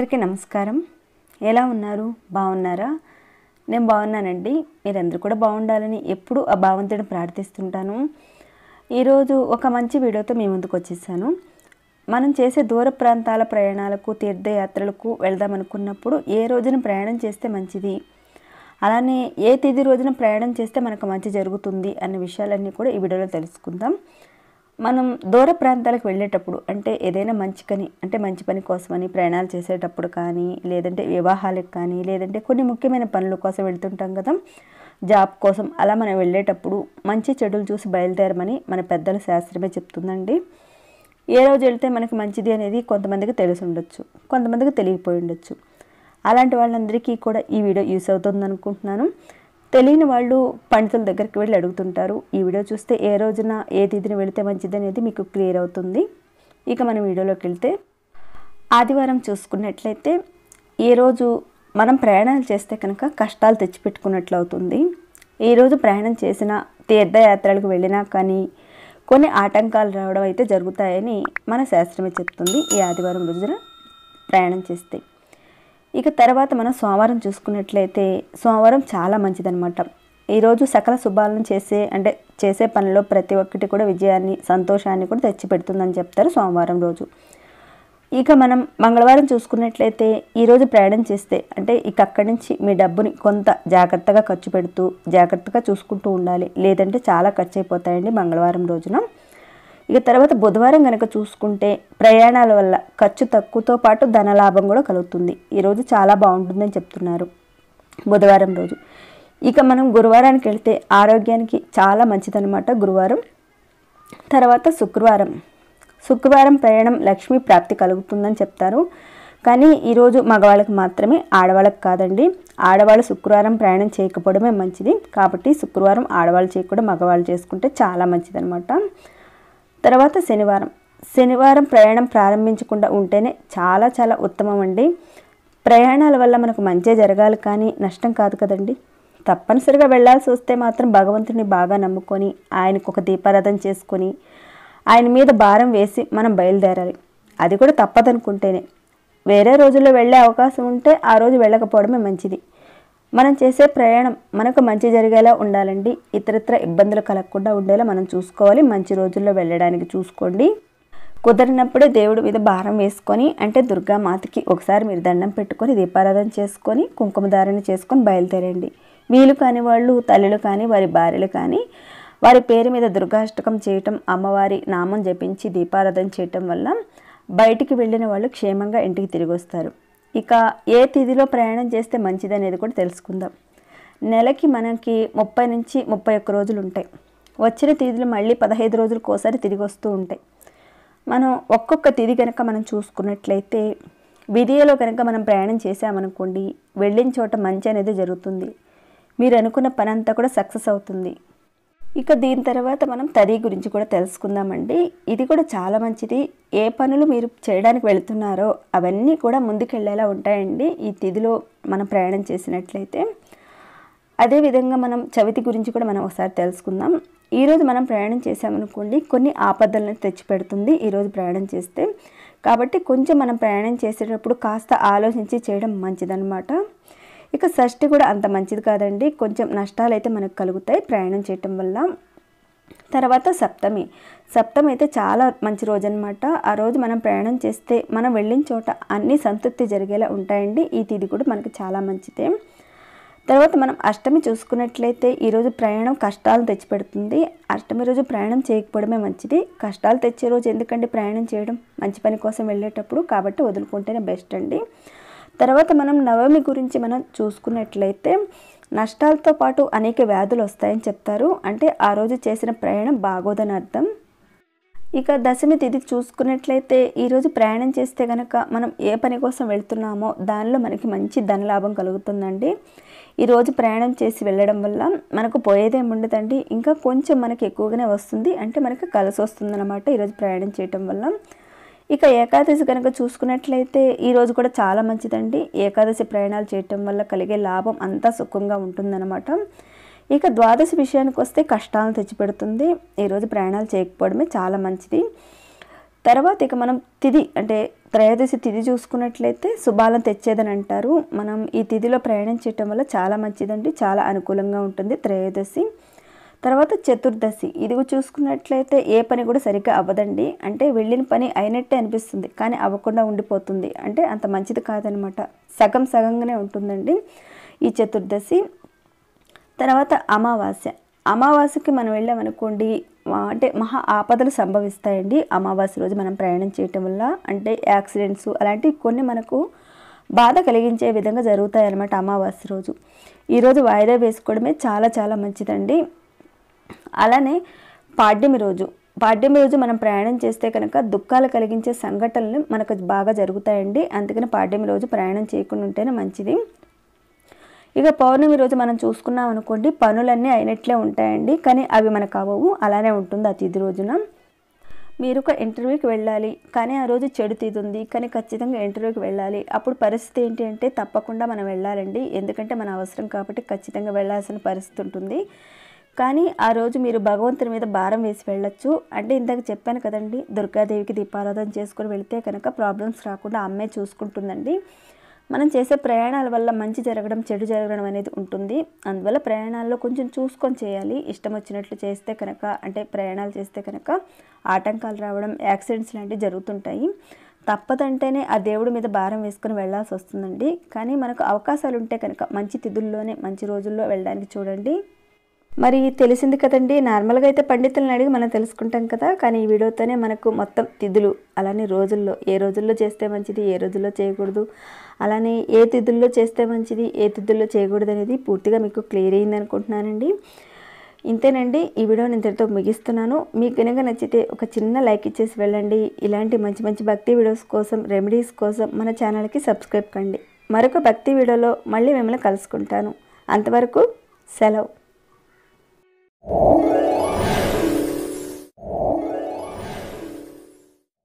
అందరికీ నమస్కారం ఎలా ఉన్నారు బాగున్నారా నేను బాగున్నానండి మీరందరూ కూడా బాగుండాలని ఎప్పుడు ఆ భావంతుడిని ప్రార్థిస్తుంటాను ఈరోజు ఒక మంచి వీడియోతో మీ ముందుకు వచ్చేసాను మనం చేసే దూర ప్రాంతాల ప్రయాణాలకు తీర్థయాత్రలకు వెళ్దాం అనుకున్నప్పుడు ఏ రోజున ప్రయాణం చేస్తే మంచిది అలానే ఏ తేదీ రోజున ప్రయాణం చేస్తే మనకు మంచి జరుగుతుంది అన్న విషయాలన్నీ కూడా ఈ వీడియోలో తెలుసుకుందాం మనం దూర ప్రాంతాలకు వెళ్ళేటప్పుడు అంటే ఏదైనా మంచి పని అంటే మంచి పని కోసమని ప్రయాణాలు చేసేటప్పుడు కానీ లేదంటే వివాహాలకు కానీ లేదంటే కొన్ని ముఖ్యమైన పనుల కోసం వెళ్తుంటాం కదా జాబ్ కోసం అలా మనం వెళ్ళేటప్పుడు మంచి చెడులు చూసి బయలుదేరమని మన పెద్దల శాస్త్రమే చెప్తుందండి ఏ రోజు వెళ్తే మనకి మంచిది అనేది కొంతమందికి తెలిసి ఉండొచ్చు కొంతమందికి తెలియపోయి ఉండొచ్చు అలాంటి వాళ్ళందరికీ కూడా ఈ వీడియో యూస్ అవుతుంది అనుకుంటున్నాను తెలియని వాళ్ళు పండితుల దగ్గరికి వెళ్ళి అడుగుతుంటారు ఈ వీడియో చూస్తే ఏ రోజున ఏ తేదీని వెళితే మంచిది అనేది మీకు క్లియర్ అవుతుంది ఇక మనం వీడియోలోకి వెళ్తే ఆదివారం చూసుకున్నట్లయితే ఏ రోజు మనం ప్రయాణాలు చేస్తే కనుక కష్టాలు తెచ్చిపెట్టుకున్నట్లు అవుతుంది ఈరోజు ప్రయాణం చేసిన తీర్థయాత్రలకు వెళ్ళినా కానీ కొన్ని ఆటంకాలు రావడం అయితే జరుగుతాయని మన శాస్త్రమే చెప్తుంది ఈ ఆదివారం రోజున ప్రయాణం చేస్తే ఇక తర్వాత మనం సోమవారం చూసుకున్నట్లయితే సోమవారం చాలా మంచిదనమాట ఈరోజు సకల శుభాలను చేసే అంటే చేసే పనిలో ప్రతి ఒక్కటి కూడా విజయాన్ని సంతోషాన్ని కూడా తెచ్చిపెడుతుందని చెప్తారు సోమవారం రోజు ఇక మనం మంగళవారం చూసుకున్నట్లయితే ఈరోజు ప్రయాణం చేస్తే అంటే ఇక అక్కడి నుంచి మీ డబ్బుని కొంత జాగ్రత్తగా ఖర్చు పెడుతూ జాగ్రత్తగా చూసుకుంటూ ఉండాలి లేదంటే చాలా ఖర్చు అయిపోతాయండి మంగళవారం రోజున ఇక తర్వాత బుధవారం కనుక చూసుకుంటే ప్రయాణాల వల్ల ఖర్చు తక్కువతో పాటు ధనలాభం కూడా కలుగుతుంది ఈరోజు చాలా బాగుంటుందని చెప్తున్నారు బుధవారం రోజు ఇక మనం గురువారానికి వెళ్తే ఆరోగ్యానికి చాలా మంచిదనమాట గురువారం తర్వాత శుక్రవారం శుక్రవారం ప్రయాణం లక్ష్మీ ప్రాప్తి కలుగుతుందని చెప్తారు కానీ ఈరోజు మగవాళ్ళకి మాత్రమే ఆడవాళ్ళకి కాదండి ఆడవాళ్ళు శుక్రవారం ప్రయాణం చేయకపోవడమే మంచిది కాబట్టి శుక్రవారం ఆడవాళ్ళు చేయకుండా మగవాళ్ళు చేసుకుంటే చాలా మంచిదనమాట తర్వాత శనివారం శనివారం ప్రయాణం ప్రారంభించకుండా ఉంటేనే చాలా చాలా ఉత్తమం అండి ప్రయాణాల వల్ల మనకు మంచి జరగాలి కానీ నష్టం కాదు కదండి తప్పనిసరిగా వెళ్లాల్సి వస్తే మాత్రం భగవంతుని బాగా నమ్ముకొని ఆయనకు ఒక దీపారాధన చేసుకొని ఆయన మీద భారం వేసి మనం బయలుదేరాలి అది కూడా తప్పదనుకుంటేనే వేరే రోజుల్లో వెళ్ళే అవకాశం ఉంటే ఆ రోజు వెళ్ళకపోవడమే మంచిది మనం చేసే ప్రయాణం మనకు మంచి జరిగేలా ఉండాలండి ఇతరత్ర ఇబ్బందులు కలగకుండా ఉండేలా మనం చూసుకోవాలి మంచి రోజుల్లో వెళ్ళడానికి చూసుకోండి కుదిరినప్పుడే దేవుడి మీద భారం వేసుకొని అంటే దుర్గామాతకి ఒకసారి మీరు దండం పెట్టుకొని దీపారాధన చేసుకొని కుంకుమధారణ చేసుకొని బయలుదేరండి వీలు కాని వాళ్ళు తల్లులు కానీ వారి భార్యలు కానీ వారి పేరు మీద దుర్గాష్టకం చేయటం అమ్మవారి నామం జపించి దీపారాధన చేయటం వల్ల బయటికి వెళ్ళిన వాళ్ళు క్షేమంగా ఇంటికి తిరిగి వస్తారు ఇక ఏ తిథిలో ప్రయాణం చేస్తే మంచిది అనేది కూడా తెలుసుకుందాం నెలకి మనకి ముప్పై నుంచి ముప్పై ఒక్క రోజులు ఉంటాయి వచ్చిన తిథులు మళ్ళీ పదహైదు రోజులకు ఒకసారి తిరిగి వస్తూ ఉంటాయి మనం ఒక్కొక్క తిథి కనుక మనం చూసుకున్నట్లయితే విధిలో కనుక మనం ప్రయాణం చేసామనుకోండి వెళ్ళిన చోట మంచి అనేది జరుగుతుంది మీరు అనుకున్న పని అంతా కూడా సక్సెస్ అవుతుంది ఇక దీని తర్వాత మనం తరి గురించి కూడా తెలుసుకుందామండి ఇది కూడా చాలా మంచిది ఏ పనులు మీరు చేయడానికి వెళుతున్నారో అవన్నీ కూడా ముందుకెళ్ళేలా ఉంటాయండి ఈ తిథిలో మనం ప్రయాణం చేసినట్లయితే అదేవిధంగా మనం చవితి గురించి కూడా మనం ఒకసారి తెలుసుకుందాం ఈరోజు మనం ప్రయాణం చేసామనుకోండి కొన్ని ఆపదలను తెచ్చిపెడుతుంది ఈరోజు ప్రయాణం చేస్తే కాబట్టి కొంచెం మనం ప్రయాణం చేసేటప్పుడు కాస్త ఆలోచించి చేయడం మంచిదన్నమాట ఇక షష్ఠి కూడా అంత మంచిది కాదండి కొంచెం నష్టాలు అయితే మనకు కలుగుతాయి ప్రయాణం చేయటం వల్ల తర్వాత సప్తమి సప్తమి అయితే చాలా మంచి రోజు అనమాట ఆ రోజు మనం ప్రయాణం చేస్తే మనం వెళ్ళిన చోట అన్ని సంతృప్తి జరిగేలా ఉంటాయండి ఈ తిది కూడా మనకు చాలా మంచిదే తర్వాత మనం అష్టమి చూసుకున్నట్లయితే ఈరోజు ప్రయాణం కష్టాలు తెచ్చిపెడుతుంది అష్టమి రోజు ప్రయాణం చేయకపోవడమే మంచిది కష్టాలు తెచ్చే రోజు ఎందుకంటే ప్రయాణం చేయడం మంచి పని కోసం వెళ్ళేటప్పుడు కాబట్టి వదులుకుంటేనే బెస్ట్ అండి తర్వాత మనం నవమి గురించి మనం చూసుకున్నట్లయితే నష్టాలతో పాటు అనేక వ్యాధులు వస్తాయని చెప్తారు అంటే ఆ రోజు చేసిన ప్రయాణం బాగోదని అర్థం ఇక దశమి తిథి చూసుకున్నట్లయితే ఈరోజు ప్రయాణం చేస్తే కనుక మనం ఏ పని కోసం వెళ్తున్నామో దానిలో మనకి మంచి ధనలాభం కలుగుతుందండి ఈరోజు ప్రయాణం చేసి వెళ్ళడం వల్ల మనకు పోయేదేముండదండి ఉండదండి ఇంకా కొంచెం మనకి ఎక్కువగానే వస్తుంది అంటే మనకి కలిసి అన్నమాట ఈరోజు ప్రయాణం చేయటం వల్ల ఇక ఏకాదశి కనుక చూసుకున్నట్లయితే ఈరోజు కూడా చాలా మంచిదండి ఏకాదశి ప్రయాణాలు చేయటం వల్ల కలిగే లాభం అంతా సుఖంగా ఉంటుందన్నమాట ఇక ద్వాదశి విషయానికి వస్తే కష్టాలను తెచ్చిపెడుతుంది ఈరోజు ప్రయాణాలు చేయకపోవడమే చాలా మంచిది తర్వాత ఇక మనం తిది అంటే త్రయోదశి తిది చూసుకున్నట్లయితే శుభాలను తెచ్చేదని అంటారు మనం ఈ తిదిలో ప్రయాణం చేయటం వల్ల చాలా మంచిదండి చాలా అనుకూలంగా ఉంటుంది త్రయోదశి తర్వాత చతుర్దశి ఇది చూసుకున్నట్లయితే ఏ పని కూడా సరిగ్గా అవ్వదండి అంటే వెళ్ళిన పని అయినట్టే అనిపిస్తుంది కానీ అవ్వకుండా ఉండిపోతుంది అంటే అంత మంచిది కాదనమాట సగం సగంగానే ఉంటుందండి ఈ చతుర్దశి తర్వాత అమావాస్య అమావాస్యకి మనం వెళ్ళామనుకోండి అంటే మహా ఆపదలు సంభవిస్తాయండి అమావాస్య రోజు మనం ప్రయాణం చేయటం వల్ల అంటే యాక్సిడెంట్స్ అలాంటివి కొన్ని మనకు బాధ కలిగించే విధంగా జరుగుతాయన్నమాట అమావాస్య రోజు ఈరోజు వాయిదా వేసుకోవడమే చాలా చాలా మంచిదండి అలానే పాడ్యమి రోజు పాడ్యమి రోజు మనం ప్రయాణం చేస్తే కనుక దుఃఖాలు కలిగించే సంఘటనలు మనకు బాగా జరుగుతాయండి అందుకని పాడ్యమి రోజు ప్రయాణం చేయకుండా ఉంటేనే మంచిది ఇక పౌర్ణమి రోజు మనం చూసుకున్నాం అనుకోండి పనులన్నీ అయినట్లే ఉంటాయండి కానీ అవి మనకు అవ్వవు అలానే ఉంటుంది ఆ రోజున మీరు ఒక ఇంటర్వ్యూకి వెళ్ళాలి కానీ ఆ రోజు చెడు ఉంది కానీ ఖచ్చితంగా ఇంటర్వ్యూకి వెళ్ళాలి అప్పుడు పరిస్థితి ఏంటి అంటే తప్పకుండా మనం వెళ్ళాలండి ఎందుకంటే మన అవసరం కాబట్టి ఖచ్చితంగా వెళ్ళాల్సిన పరిస్థితి ఉంటుంది కానీ ఆ రోజు మీరు భగవంతుని మీద భారం వేసి వెళ్ళొచ్చు అంటే ఇందాక చెప్పాను కదండి దుర్గాదేవికి దీపారాధన చేసుకుని వెళితే కనుక ప్రాబ్లమ్స్ రాకుండా అమ్మే చూసుకుంటుందండి మనం చేసే ప్రయాణాల వల్ల మంచి జరగడం చెడు జరగడం అనేది ఉంటుంది అందువల్ల ప్రయాణాల్లో కొంచెం చూసుకొని చేయాలి ఇష్టం వచ్చినట్లు చేస్తే కనుక అంటే ప్రయాణాలు చేస్తే కనుక ఆటంకాలు రావడం యాక్సిడెంట్స్ లాంటివి జరుగుతుంటాయి తప్పదంటేనే ఆ దేవుడి మీద భారం వేసుకొని వెళ్లాల్సి వస్తుందండి కానీ మనకు అవకాశాలు ఉంటే కనుక మంచి తిథుల్లోనే మంచి రోజుల్లో వెళ్ళడానికి చూడండి మరి తెలిసింది కదండి నార్మల్గా అయితే పండితులను అడిగి మనం తెలుసుకుంటాం కదా కానీ ఈ వీడియోతోనే మనకు మొత్తం తిథులు అలానే రోజుల్లో ఏ రోజుల్లో చేస్తే మంచిది ఏ రోజుల్లో చేయకూడదు అలానే ఏ తిథుల్లో చేస్తే మంచిది ఏ తిథుల్లో చేయకూడదు అనేది పూర్తిగా మీకు క్లియర్ అయింది అనుకుంటున్నానండి ఇంతేనండి ఈ వీడియోని ఇంతటితో ముగిస్తున్నాను మీకు కనుక నచ్చితే ఒక చిన్న లైక్ ఇచ్చేసి వెళ్ళండి ఇలాంటి మంచి మంచి భక్తి వీడియోస్ కోసం రెమెడీస్ కోసం మన ఛానల్కి సబ్స్క్రైబ్ కండి మరొక భక్తి వీడియోలో మళ్ళీ మిమ్మల్ని కలుసుకుంటాను అంతవరకు సెలవు Oh.